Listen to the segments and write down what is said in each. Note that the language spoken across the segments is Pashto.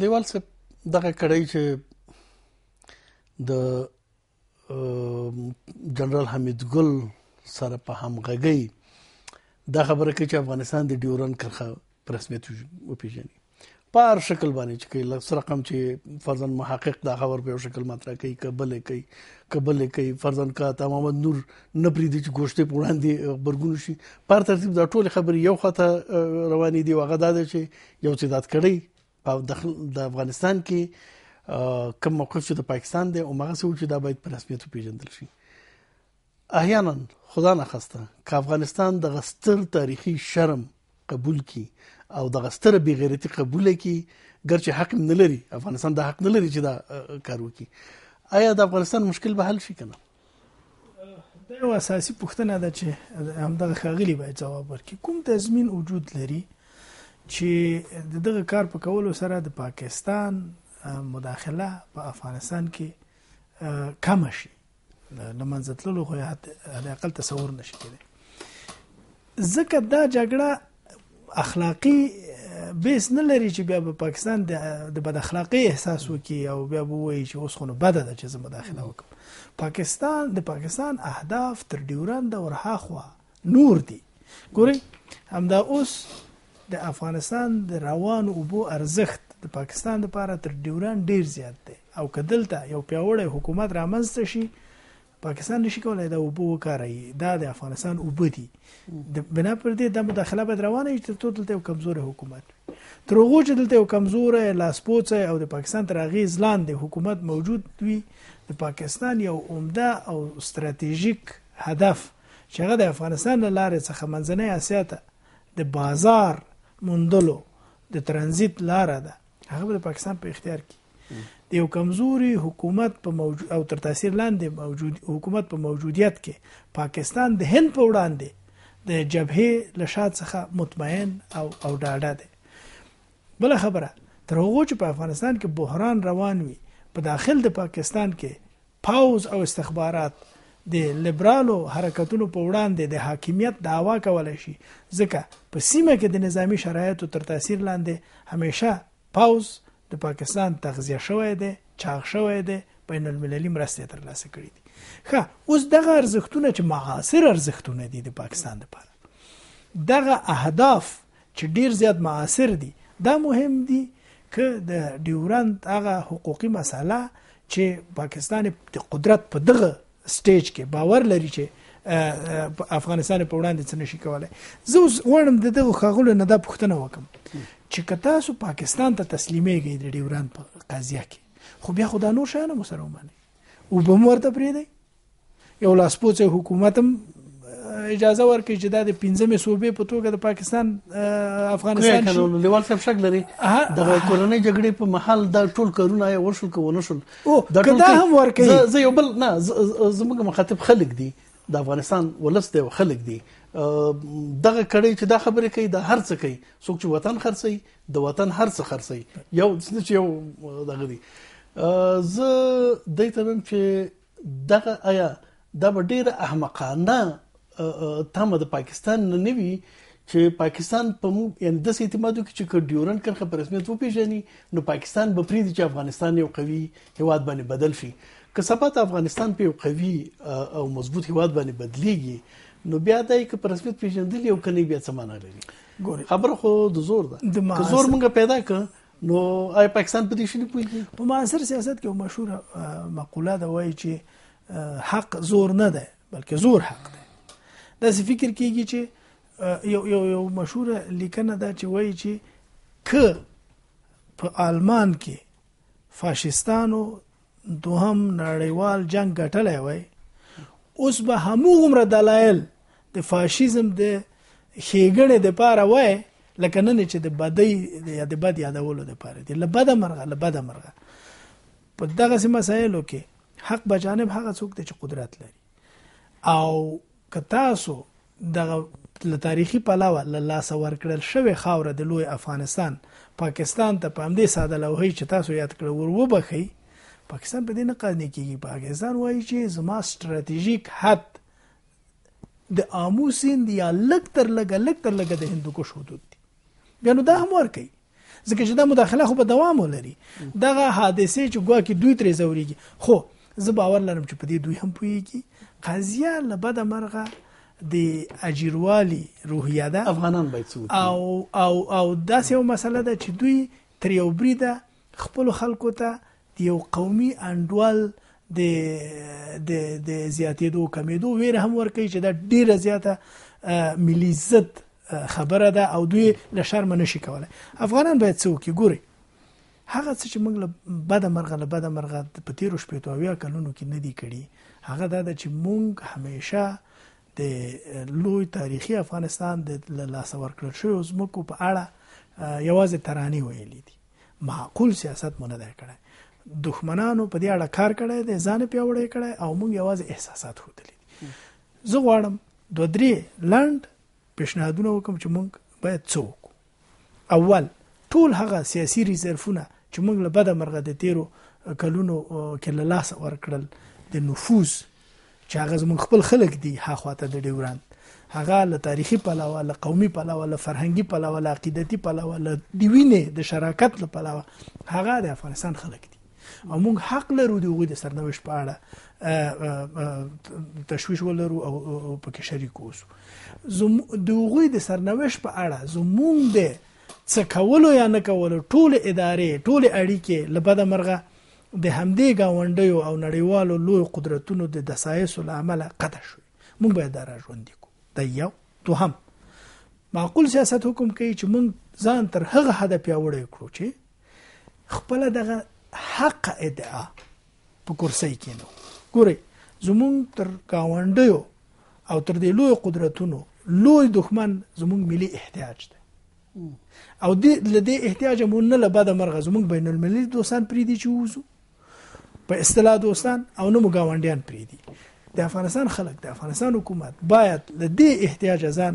لیوال څه دغه کړی چې د جنرال حمید ګل سره په همغږي دا خبره کوي چې افغانستان د ډیورن کرخه پر رسمیت وپیژني په هر شکل باندې چې کله سره رقم چې فرزن محقق دا خبر په شکل مطرح کوي قبل کوي قبل کوي فرزن کا تمام نور نپری دي چې ګوشته پوړان دي خبرګون شي پر ترتیب دا ټول خبر یو خطه رواني دي وغه دا چې یو تعداد کړي په د افغانستان کې کوم موقف چې د پاکستان دی او هغه څه چې دا باید په رسمیت پیژندل شي احیانا خدا نه خسته ک افغانستان د غستر تاریخي شرم قبول کی او د غستر بی غیرتی قبول کی ګرچه حق نه لري افغانستان د حق نه لري چې دا کار وکړي آیا د افغانستان مشکل به حل شي کنه دا یو اساسي پوښتنه ده چې همدغه خاغلی باید جواب ورکړي کوم تضمین وجود لري چې دغه کار په کولو سره د پاکستان مداخله په افغانستان کې کم شي لمنځه تللو خو هله اقل تصور نشي کېدی ځکه دا جګړه اخلاقی بیس نه لري چې بیا په پاکستان د بد اخلاقی احساس وکي او بیا وایي چې اوس خو نه بده ده چې زه مداخله وکم پاکستان د پاکستان اهداف تر ډیورند او هاخوا نور دي ګوري همدا اوس د افغانستان د روان اوبو ارزښت د پاکستان لپاره تر ډیوران ډیر زیات دی او کدلته یو پیوړی حکومت رامنځته شي پاکستان نشي کولای د اوبو وکاري دا د افغانستان اوبه دي د بنا پر دې د مداخله به روانه چې تر ټولو یو کمزور حکومت تر هغه چې دلته یو کمزور لاسپوڅ او د پاکستان تر اغیز لاندې حکومت موجود وي د پاکستان یو عمده او ستراتیژیک هدف چې هغه د افغانستان لارې څخه منځنۍ اسیا ته د بازار مندلو د ترانزیت لار ده هغه د پاکستان په اختیار کې د یو کمزوري حکومت په موجود او تر تاثیر لاندې موجود حکومت په موجودیت کې پاکستان د هند په وړاندې د جبهه لشات څخه مطمئن او او ډاډه ده بل خبره تر هغه چې په افغانستان کې بحران روان وي په داخل د پاکستان کې پاوز او استخبارات د لیبرالو حرکتونو په وړاندې د حاکمیت داوا کولای شي ځکه په سیمه کې د نظامی شرایطو تر تاثیر لاندې همیشه پاوز د پاکستان تغذیه شوی دی چاغ شوی دی بین المللي مرستې ترلاسه کړي دي ښه اوس دغه ارزښتونه چې معاصر ارزښتونه دي د پاکستان لپاره دغه اهداف چې ډیر زیات معاصر دي دا مهم دي که د ډیورند هغه حقوقي مسله چې پاکستان د قدرت په دغه سټیج کې باور لري چې افغانستان په وړاندې څه نشي کولای زه اوس غواړم د دغه خاغلو نه د پښتنه وکم چې کتا سو پاکستان ته تسلیمېږي د ډیوران په قضیه کې خو بیا خدا نور شانه مسلمانانه او به مرته پرې دی یو لاسپوڅه حکومت هم اجازه ورکړي چې دا د 15مې صوبې په توګه د پاکستان افغانستان شي لیوال صاحب شک لري د کورنۍ جګړې په محل دا ټول کارونه یې ورشل کو نه شول دا ټول هم ورکړي زه یو بل نه زموږ مخاطب خلک دي د افغانستان ولست دی خلک دي دغه کړي چې دا خبره کوي د هر څه کوي څوک چې وطن خرڅي د وطن هر څه خرڅي یو چې یو دغه دي زه دایته چې دغه آیا دا ډیره احمقانه تامه د پاکستان نه نوي چې پاکستان په موږ یعنی د اعتمادو کې چې ډیورن کرخه په رسمیت وپیژني نو پاکستان به پریدي چې افغانستان یو قوي هواد باندې بدل شي که سپات افغانستان په یو قوي او مضبوط هواد باندې بدلیږي نو بیا دای که په رسمیت پیژندل یو کني بیا څه معنا لري خبره خو د زور ده که زور مونږه پیدا کړ نو آی پاکستان په دې شي نه پوهیږي په معاصر سیاست کې مشهور مقوله ده وایي چې حق زور نه ده بلکې زور حق ده دا فکر کیږي چې یو یو یو مشهوره لیکنه ده چې وایي چې ک په آلمان کې فاشستانو دوهم نړیوال جنگ ګټلی وای اوس به هموغومره دلایل د فاشیزم د ښېګڼې دپاره وای لکه نن چې د بدۍ یا د بد یادولو دپاره دي له بده مرغه له بده مرغه په دغسې مسایلو کې حق به جانب هغه څوک دی چې قدرت لري او ک تاسو د تاریخي پلاوه لاسه ورکړل شوی خاور د لوی افغانستان پاکستان ته پامدې ساده لوهي چې تاسو یاد کړو ور وبخي پاکستان په دې نه قانې کیږي پاکستان وایي چې زما ستراتیژیک حد د آمو سیند یا لک تر لګ لک تر لګ د هندوکش حدود دي بیا نو دا هم ورکي ځکه چې دا مداخله خو به دوام ولري دغه حادثه چې ګوا کې دوی ترې زوريږي خو زه باور لرم چې په دې دوی هم پوهیږي قضیه له بده مرغه د اجیروالي روحیه ده افغانان باید څه او او او داسې یو مسله ده چې دوی تر یو بریده خپل خلکو ته یو قومي انډوال د د د زیاتېدو کمیدو ویره هم ورکوي چې دا ډیره زیاته ملي ضد خبره ده او دوی له شرم نشي کولای افغانان باید څوک ګوري هغه څه چې موږ له بده مرغه له بده مرغه په تیرو شپېتو اویا کلونو کې نه دي کړي هغه دا ده چې موږ همیشه د لوی تاریخي افغانستان د لاسه ورکړل شویو ځمکو په اړه یوازې ترانې ویلې دي معقول سیاست مو نه دی کړی دښمنانو په دې اړه کار کړی دی ځان پیوړی کړی او موږ یوازې احساسات ښودلي دي زه غواړم دوه درې لنډ پېشنهادونه وکړم چې موږ باید څه وکړو اول ټول هغه سیاسي ریزرفونه چې موږ له بده مرغه د تیرو کلونو کې له لاسه ورکړل د نفوذ چې هغه زموږ خپل خلک دي ها خواته د ډیوران هغه له تاریخي پلاوه له قومي پلاوه له فرهنګي پلاوه له عقیدتي پلاوه له دیوینې د شراکت له پلاوه هغه د افغانستان خلک دي او موږ حق لرو د هغوی د سرنوشت په اړه تشویش ولرو او پکې شریک اوسو د هغوی د سرنوشت په اړه زموږ د څه کولو یا نه کولو ټول ادارې ټول اړیکې لبد مرغه د همدې گاونډیو او نړیوالو لوی قدرتونو د دسایسو لامل قطع شو مونږ به اداره ژوند کو د یو دوهم معقول سیاست حکم کوي چې مونږ ځان تر هغه حد پیوړی کړو چې خپل دغه حق ادعا په کرسۍ کې نو ګوري زمونږ تر گاونډیو او تر دې لوی قدرتونو لوی دښمن زمونږ ملي احتیاج دی او دې لدې احتیاج مون نه لبد مرغه زمونږ بین المللي دوستان پری دي چې وزو په اصطلاح دوستان او نه مګاونډیان پری دي د افغانستان خلک د افغانستان حکومت باید لدې احتیاج ځان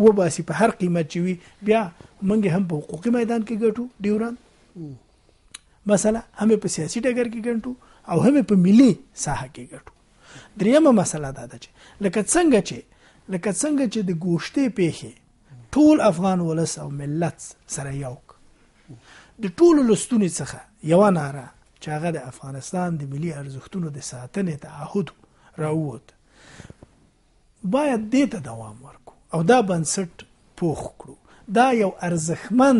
و باسي په هر قیمت چوي بیا منګ هم په حقوقي میدان کې ګټو ډیوران مثلا هم په سیاسي ډګر کې ګټو او هم په ملي ساحه کې ګټو دریمه مسله دا ده چې لکه څنګه چې لکه څنګه چې د ګوشته پیخه ټول افغان ولس او ملت سره یو د ټولو لستونې څخه یو ناره چې هغه د افغانستان د ملي ارزښتونو د ساتنې تعهد راووت باید دې ته دوام ورکړو او دا بنسټ پوخ کړو دا یو ارزښتمن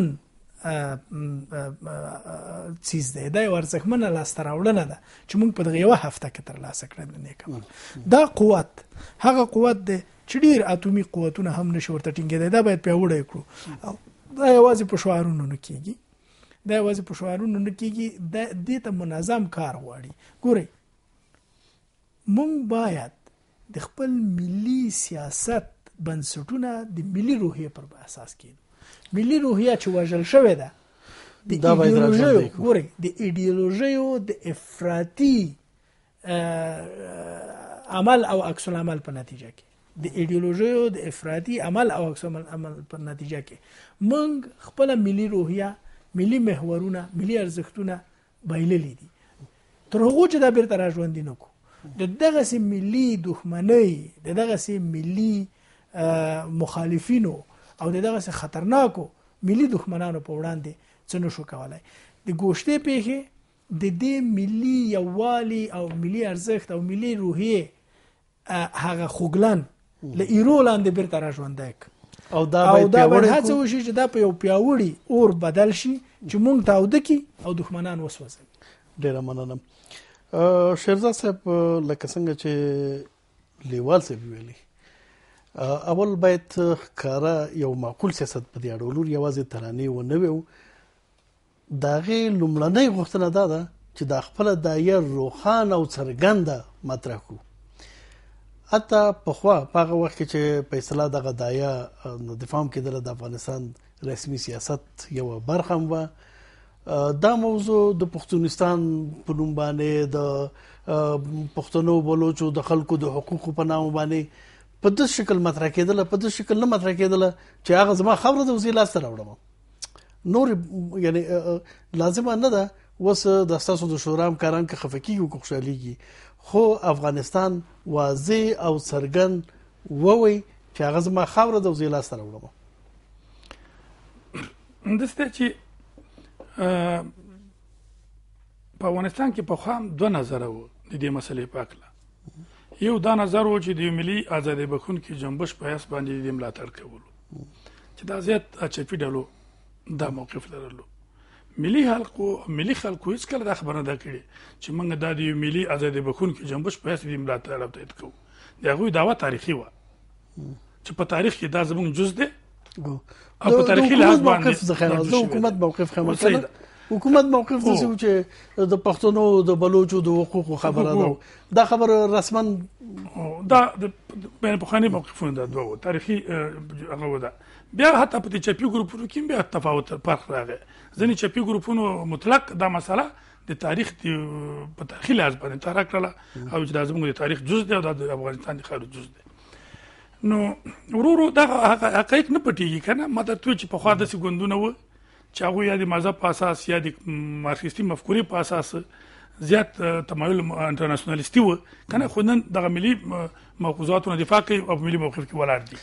چیز دی دا یو ارزښتمنه لاسته راوړنه ده چې موږ په دغه یو هفته کې ترلاسه کړل د نیکمل دا قوت هغه قوت دی چې ډیر اتومي قوتونه هم نشي ورته ټینګېدی دا باید پیاوړی کړو دا یوازې په شعارونو نه کېږي دا یوازې په شعارونو نه کېږي د دې ته منظم کار غواړي ګورئ موږ باید د خپل ملي سیاست بنسټونه د ملي روحیه پر اساس کېږي ملي روحیه چې وژل شوې ده د ایدئولوژیو ګوري د ایدئولوژیو د افراطي عمل او عکس العمل په نتیجه کې د ایدئولوژیو د افراطي عمل او عکس العمل په نتیجه کې موږ خپل ملي روحیه ملي محورونه ملي ارزښتونه بایللې دي تر هغه چې دا بیرته را ژوند نه کو د دغه سي ملي دښمنۍ د دغه سي ملي مخالفینو او دغه څه خطرناکو ملي دښمنانو په وړاندې څه نشو کولای د ګوشته پیښه د دې ملي یووالي او ملي ارزښت او ملي روحیه هغه خوګلان له ایرو لاندې بیرته را ژوندک او دا باید پیوړی هڅه وشي چې دا په یو پیوړی اور بدل شي چې مونږ تاوده کی او دښمنان وسوځي ډیر مننه شیرزاد صاحب لکه څنګه چې لیوال صاحب ویلي اول باید کارا یو معقول سیاست په دی اړه ولور یوازې ترانه و نه ویو داغه لومړنۍ غوښتنه ده دا چې د خپل دایر روخان او څرګنده مطرح کو حتی په خوا په هغه وخت چې په اصطلاح دغه دایا د فهم کېدل د افغانستان رسمي سیاست یو برخه و دا موضوع د پښتونستان په نوم باندې د پښتنو بلوچو د خلکو د حقوقو په نام باندې په داس شکل مطرح کېدل په داس شکل نه مطرح کېدل چې هغه زما خبره د وزیر لاس ته راوړم نور یعنی لازم نه ده وس د اساسو د شورا همکاران که خفقي او خوشاليږي خو افغانستان واضح او سرګن ووي چې هغه زما خبره د وزیر لاس ته راوړم دسته چې په افغانستان کې په خام دوه نظر وو د دې مسلې په اړه یو دا نظر و چې د ملي ازادي بخونکو جنبش په اس باندې د ملاتړ کولو چې دا زیات اچپی ډلو دا موقف لرلو ملي خلکو ملي خلکو هیڅ کله دا خبره نه کړي چې موږ د دې ملي ازادي بخونکو جنبش په اس د ملاتړ راپټ کوو دا غوي داوا تاریخي و چې په تاریخ کې دا زموږ جز دی او په تاریخي لحاظ باندې د حکومت موقف خامخا حکومت موقف دسی چې د پښتنو د بلوچو د حقوقو خبره ده دا خبره رسما دا د پخوانی موقفونه دا دوه تاریخي هغه ودا بیا حتی په چپی ګروپونو کې بیا تفاوت فرق راغی ځینې چپی ګروپونو مطلق دا مسله د تاریخ دی په تاریخي لحاظ باندې تاریخ کړل او چې زموږ د تاریخ جز دی او د افغانستان د خارج جز دی نو ورورو دا حقایق نه پټیږي کنه مته توی چې په خوا د سګوندونه و چاغو یا د مذهب په اساس یا د مارکسیستي مفکورې په اساس زیات تمایل انټرنیشنالیستي و کنه خو نن د ملي موقوزاتو دفاع کوي او ملي موقف کې ولاړ دي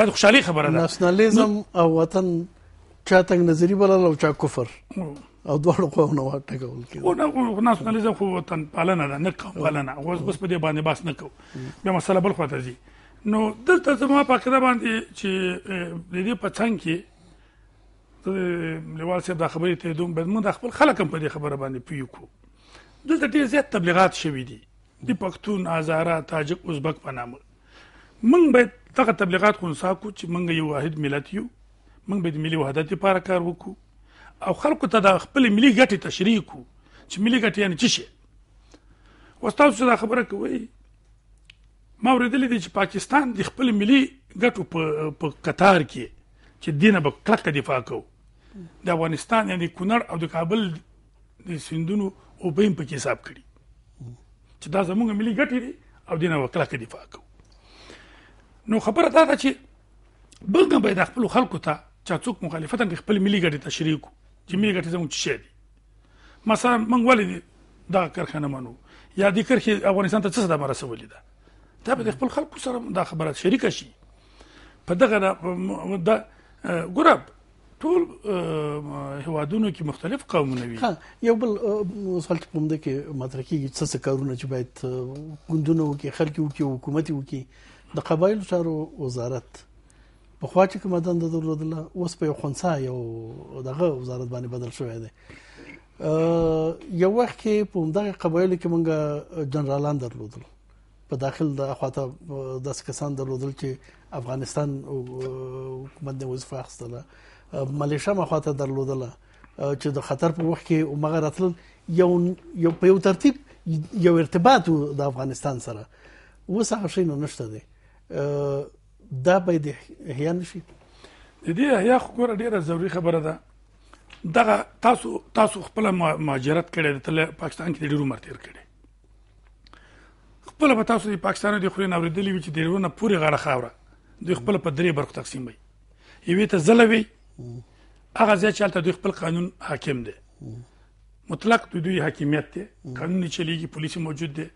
دا د خوشحالي خبره ده نېشنالیزم او وطن چا تنگ نظری بلل او چا کفر او دواړو قومونو واټکول کې او نه ناسیونالیزم خو وطن پالنه ده نه قوم پالنه او اوس په دې باندې باس نه کو بیا مسله بل خواته ځي نو دلته زما په کړه باندې چې د دې په څنګه کې لوال صاحب دا خبرې ته دوم بد مونږ خپل خلک هم په دې خبره باندې پیو کو دلته ډیر زیات تبلیغات شوي دي د پښتون هزاره تاجک ازبک په نامه مونږ به دغه تبلیغات خونسا کو چې مونږ یو واحد ملت یو مونږ به د ملي وحدت لپاره کار وکړو او خلکو ته د خپل ملي ګټې تشریح کو چې ملي ګټې یعنی څه شي واستاسو دا خبره کوي ما ورېدلې دي چې پاکستان د خپل ملي ګټو په قطار کې چې دینه به کلک دفاع کوو د افغانستان یعنی کونړ او د کابل د سندونو او بیم په حساب کړي چې دا زموږ ملي ګټې دي او دینه به کلک دفاع کوو نو خبره دا ده چې بلګم به د خپل خلکو ته چا څوک مخالفت کوي خپل ملي ګټې ته شریک چې ملي ګټې زموږ شي دي مثلا موږ ولې دا کارخانه مانو یا د کرخې افغانستان ته څه صدا مرسولې ده دا به خپل خلکو سره دا خبره شریک شي په دغه دا ګوره ټول هوادونو کې مختلف قومونه وي یو بل سوال چې پومده کې مطرح کیږي څه څه کارونه چې باید ګوندونه وکړي خلک وکړي حکومت وکړي د قبایل چارو وزارت په خوا چې کوم دند درلودله اوس په یو خنسا یو دغه وزارت باندې بدل شوی دی یو وخت کې په دغه قبایل کې مونږ جنرالان درلودل په داخل د اخواته داس کسان درلودل چې افغانستان حکومت د وظیفه اخستله ملیشه مخاته درلودله چې د خطر په وخت کې اومغه راتل یو یو په یو ترتیب یو ارتباط د افغانستان سره اوس هغه شی نه نشته دی دا به د احیا نشي د دې احیا خو ګوره ډیره ضروری خبره ده دغه تاسو تاسو خپل مهاجرت کړی د پاکستان کې ډیرو مرتیر کړی خپل په تاسو د پاکستان د خوري نوریدلې وی چې دیرونه پوری غړه خاوره دوی خپل په درې برخو تقسیم وي یوه ته زلوي هغه ځای چې هلته دوی خپل قانون حاکم دی مطلق د دوی حاکمیت دی قانون چلیږي پولیس موجود دی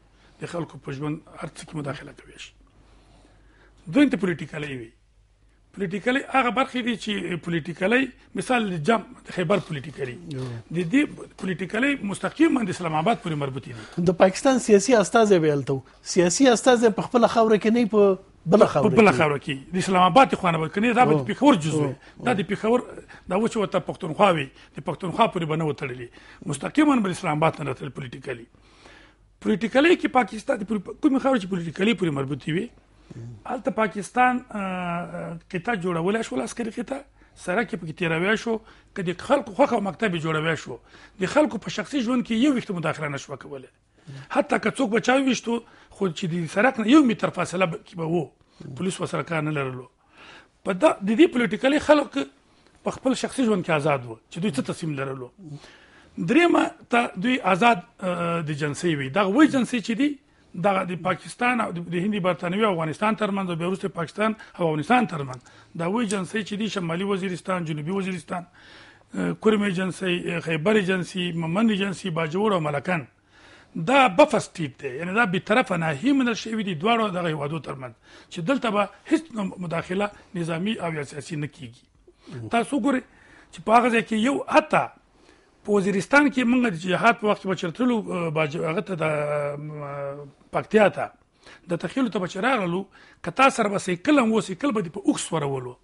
د خلکو په ژوند هر څه کې مداخله کوي دوی ته پولیټیکل وي پولیټیکلی هغه برخې دي چې پولیټیکلی مثال جام د خیبر پولیټیکلی د دې پولیټیکلی مستقیم د اسلام آباد پورې مربوط دي د پاکستان سیاسي استاد ویلته سیاسي استاد په خپل خاور کې نه په بل خبره بل خبره کې د اسلام آباد خوانه وکني دا د پیښور جزوه دا د پیښور دا و چې وته پښتونخوا وي د پښتونخوا پورې بنو تړلې مستقیما بل اسلام آباد نه تل پولیټیکلی پولیټیکلی کې پاکستان د کومې خبره چې پولیټیکلی پورې مربوط وي الته پاکستان قطه جوړولای شو لاسکري قطه سره کې پکې تیروي شو کدي خلکو خوخه مکتب جوړوي شو د خلکو په شخصي ژوند کې یو وخت مداخله نشو کوله حتی که څوک بچاوي وشتو خو چې د سرک نه یو متر فاصله کې به وو پولیس وسره کار نه لرلو په د دې پولیټیکلی خلک په خپل شخصي ژوند کې آزاد وو چې دوی څه تصمیم لرلو درېمه ته دوی آزاد د جنسي وي دغه وې جنسي چې دي دغه د پاکستان او د هندي برتانوي افغانستان ترمنځ او بیروس پاکستان او افغانستان ترمنځ دا وی جنسي چې د شمالي وزیرستان جنوبي وزیرستان کورمه جنسي خیبر جنسي ممن جنسي باجوړ او ملکان دا بفستیټ دی یعنی دا به طرف نه هم نه شوی دی دواړو دغه وادو ترمنځ چې دلته به هیڅ مداخله نظامی او سیاسي نه کیږي تاسو ګورئ چې په هغه ځای کې یو اته په وزیرستان کې موږ د جهاد په وخت بچرتلو هغه ته د پکتیا ته د تخیل ته بچراغلو کتا سر به سیکل هم و سیکل به په اوکس ورولو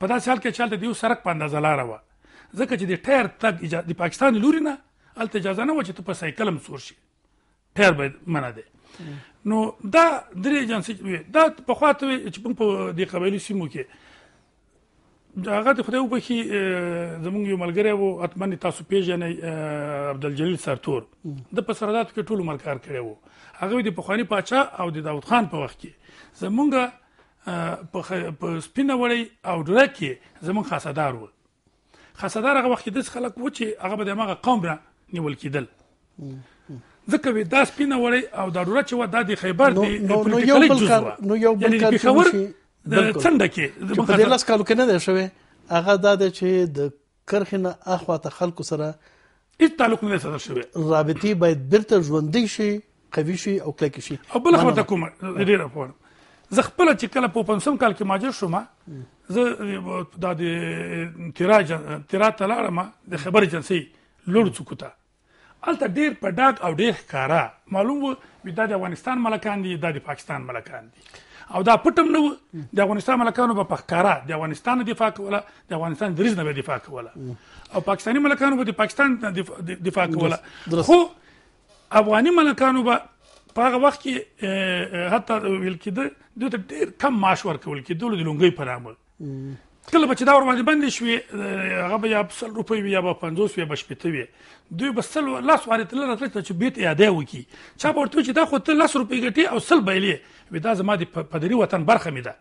په داسې حال کې چالت دیو سرک په اندازه لار و ځکه چې د ټایر تګ د پاکستان لوري نه الته اجازه نه و چې په سیکل هم سور شي ټایر به منه دی نو دا درې جنسي دا په خواته چې په دې قبایلی سیمو کې هغه د خدای وبخي زمونږ یو ملګری وو اتمن تاسو پیژنې عبدالجلیل سرتور د پسردات کې ټول عمر کار کړی وو هغه د پخوانی پاچا او د داوود خان په وخت کې زمونږ په سپینه وړي او ډرکه زمونږ خاصدار وو خاصدار هغه وخت د خلک و چې هغه به دماغه قوم را نیول کېدل ځکه وی دا سپینه وړي او دا ډرکه و د خیبر دی نو یو بل کار نو یو بل کار څنډه کې په دې لاس کالو کې نه دی شوی هغه دا دی چې د کرخنه اخوا ته خلکو سره هیڅ تعلق نه ساتل شوی رابطې باید بیرته ژوندۍ شي قوي شي او کلک شي او بل خبره کوم ډیره په زه خپل چې کله په پنځم کال کې ماجر شوم زه د د تیراج تیرات لارم د خبر جنسي لور څوکته الته ډیر په ډاګ او ډیر ښکارا معلوم وو د افغانستان ملکان دي د پاکستان ملکان دي او دا پټم نو د افغانستان ملکانو په پخکارا د افغانستان دفاع کوله د افغانستان دریز نه دفاع کوله او پاکستانی ملکانو په پاکستان دفاع کوله خو افغاني ملکانو په هغه وخت کې حتی ویل کېده دوی ته ډېر کم معاش ورکول کېدل د لونګۍ په نامه کله به چې دا ور باندې بندې شوې هغه به یا سل روپۍ وي یا به پنځوس وي یا به شپېته وي دوی به سل لس وارې تلل راتلل چې بیت اعاده وکړي چا به ورته چې دا خو ته لس روپۍ ګټې او سل بایلې وي دا زما د پدري وطن برخه مې ده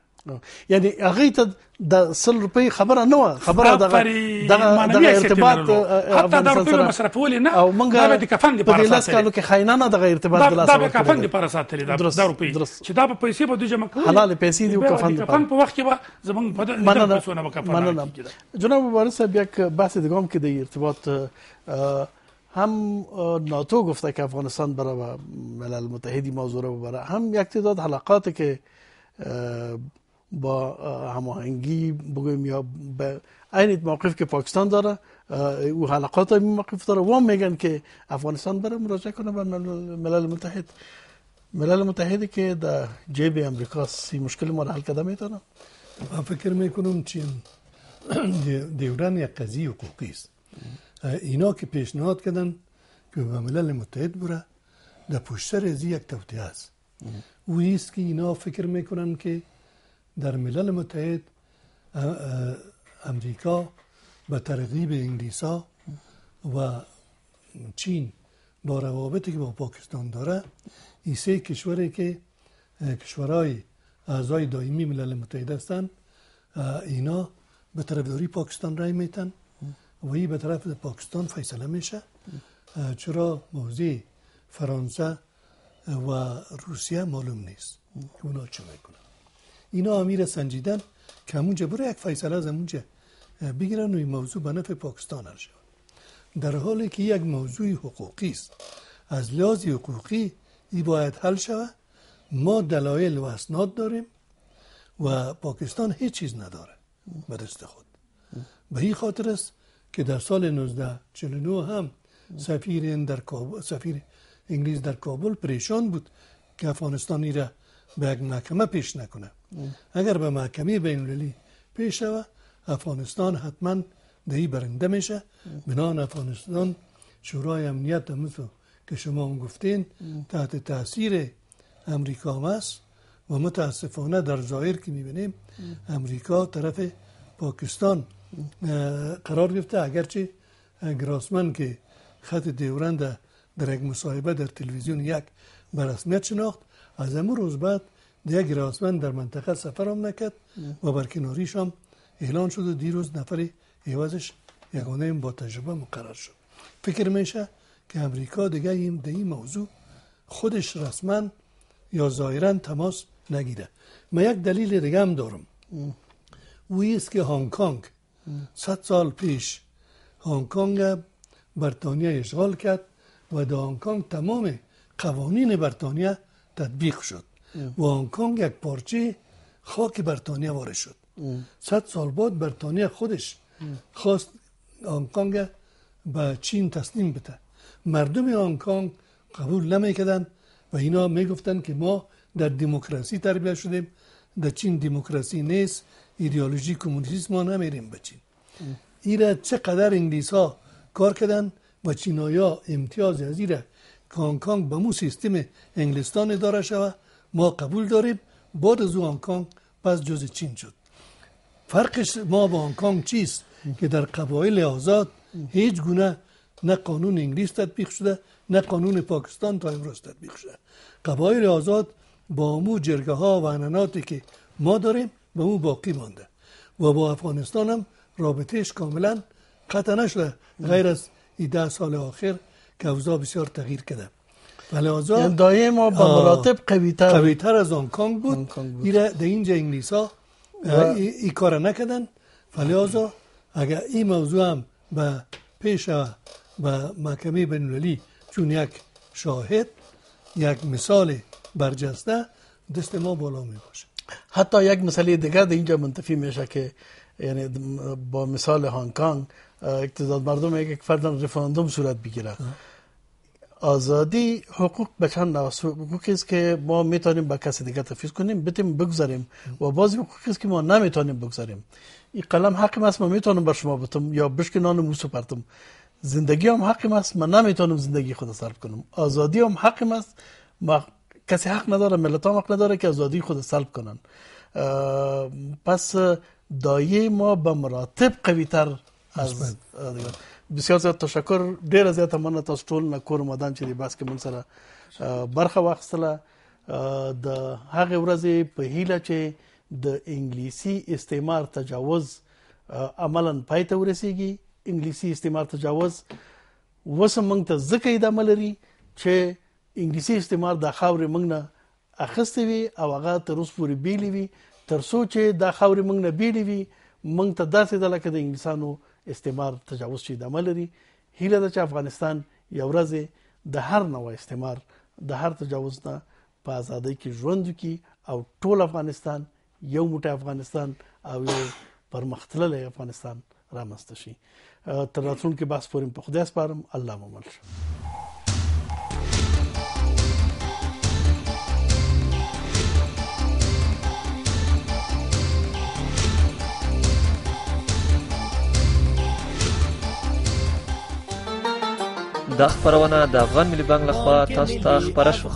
یعنی هغه ته د سل روپۍ خبره نه و خبره دغه دغه دغه ارتباط حتی د روپۍ مصرفول نه او موږ د کفن د پر لاس کالو کې خاینانه دغه ارتباط د لاس د کفن د پر ساتلې د روپۍ چې دا په پیسې به دوی جمع کول حلال پیسې دی کفن د کفن په وخت کې به زمونږ په دغه پیسو نه کفن جناب وارث بیا بحث د کوم کې د ارتباط هم ناتو گفته که افغانستان برای ملل متحدی موضوع رو ببره هم یک تعداد حلقات که با هماهنگی بگویم یا به عین موقف که پاکستان داره او حلقات این موقف داره وام میگن که افغانستان بره مراجعه کنه به ملل متحد ملل متحدی که در جیب امریکا سی مشکل ما حل کده میتونه من فکر میکنم چین دوران یک قضیه حقوقی است اینا که پیشنهاد کردن که به ملل متحد بره در پشتر از یک توتیه است او است که اینا فکر میکنن که در ملل متحد امریکا به ترغیب انگلیسا و چین با روابطی که با پاکستان داره این سه کشوری که کشورهای اعضای دائمی ملل متحد هستن اینا به طرفداری پاکستان رای میتن و این به طرف پاکستان فیصله میشه چرا موضع فرانسه و روسیه معلوم نیست اونا چه میکنن اینا امیر سنجیدن که همونجا برو یک فیصله از همونجا بگیرن و این موضوع به نفع پاکستان شد در حالی که یک موضوع حقوقی است از لحاظ حقوقی ای باید حل شود ما دلایل و اسناد داریم و پاکستان هیچ چیز نداره به دست خود به این خاطر است که در سال 1949 هم سفیر در سفیر انگلیس در کابل پریشان بود که افغانستانی را به محکمه پیش نکنه اگر به محکمه بینالمللی پیش شوه افغانستان حتما دهی برنده میشه بنان افغانستان شورای امنیت مثل که شما هم گفتین تحت تاثیر امریکا هم و متاسفانه در ظاهر که میبینیم امریکا طرف پاکستان قرار گرفته اگرچه گراسمن که خط دیورند در یک مصاحبه در تلویزیون یک به رسمیت شناخت از امروز بعد یک راسمند در منطقه سفر نکرد و کناریش هم اعلان شد و دیروز نفر عوضش یکانه با تجربه مقرر شد فکر میشه که امریکا دیگه این این موضوع خودش رسما یا ظاهرا تماس نگیره من یک دلیل دیگه هم دارم وی است که هنگ کنگ صد سال پیش هنگ کنگ بریتانیا اشغال کرد و در کانگ تمام قوانین برطانیه تطبیق شد و کنگ یک پارچه خاک برطانیه وارد شد صد سال بعد برطانیه خودش خواست کنگ به چین تسلیم بده مردم کنگ قبول کردن و اینا میگفتن که ما در دموکراسی تربیت شدیم در چین دموکراسی نیست ایدئولوژی کمونیسم ما نمیریم به چین ایره چقدر انگلیس ها کار کردن و چینایا امتیاز از هانگ کانگ به مو سیستم انگلستان داره شود ما قبول داریم بعد از او کانگ پس جز چین شد فرقش ما با کانگ چیست که در قبایل آزاد هیچ گونه نه قانون انگلیس تطبیق شده نه قانون پاکستان تا امروز تطبیق شده قبایل آزاد با مو جرگه ها و اناناتی که ما داریم به مو باقی مانده و با افغانستان هم رابطهش کاملا قطع نشده غیر از این ده سال آخر که اوضاع بسیار تغییر کرده فلازا یعنی دایه ما به مراتب قوی تر قوی تر از آن کانگ بود, بود. در اینجا انگلیس ها این ای کار نکدن فلازا اگر این موضوع هم به پیش به محکمه بینولی چون یک شاهد یک مثال برجسته دست ما بالا می باشه حتی یک مسئله دیگر در اینجا منتفی میشه که یعنی با مثال هانگ کانگ اقتصاد مردم یک فرد رفراندوم صورت بگیره آزادی حقوق به چند حقوقی است که ما میتونیم به کسی دیگه تفیز کنیم بتیم بگذاریم و بعضی حقوقی است که ما نمیتونیم بگذاریم این قلم حقیم است من میتونم بر شما بتم یا نان موسو پرتم زندگی هم حقیم است من نمیتونم زندگی خود صرف کنم آزادی هم حقیم است ما کسی حق نداره ملت هم حق نداره که آزادی خود سلب کنن پس دایه ما به مراتب قوی تر از بسیار زیات تشکر ډیره زیاته مننه تاسو ټول نه کور مدان چې د بس کې مون سره برخه واخستله د هغه ورځې په هیله چې د انګلیسي استعمار تجاوز عملا پای ته ورسیږي انګلیسي استعمار تجاوز وسه مونږ ته ځکه د ملري چې انګلیسي استعمار د خاورې مونږ نه اخستوي او هغه تر اوسه پورې بیلوي ترسو چې دا خاوري موږ نه بیلې وي موږ ته داسې د لکه د انګلیسانو استعمار تجاوز شي د عمل لري هیله ده چې افغانستان یو ورځ د هر نوع استعمار د هر تجاوز نه په ازادۍ کې ژوند وکړي او ټول افغانستان یو موټی افغانستان او یو پرمختللی افغانستان رامنځته شي تر راتلونکي بحث پورې په خدای سپارم الله مو مل شي دا خبرونه د افغان ملي بانک لخوا تاسو ته خبره شوه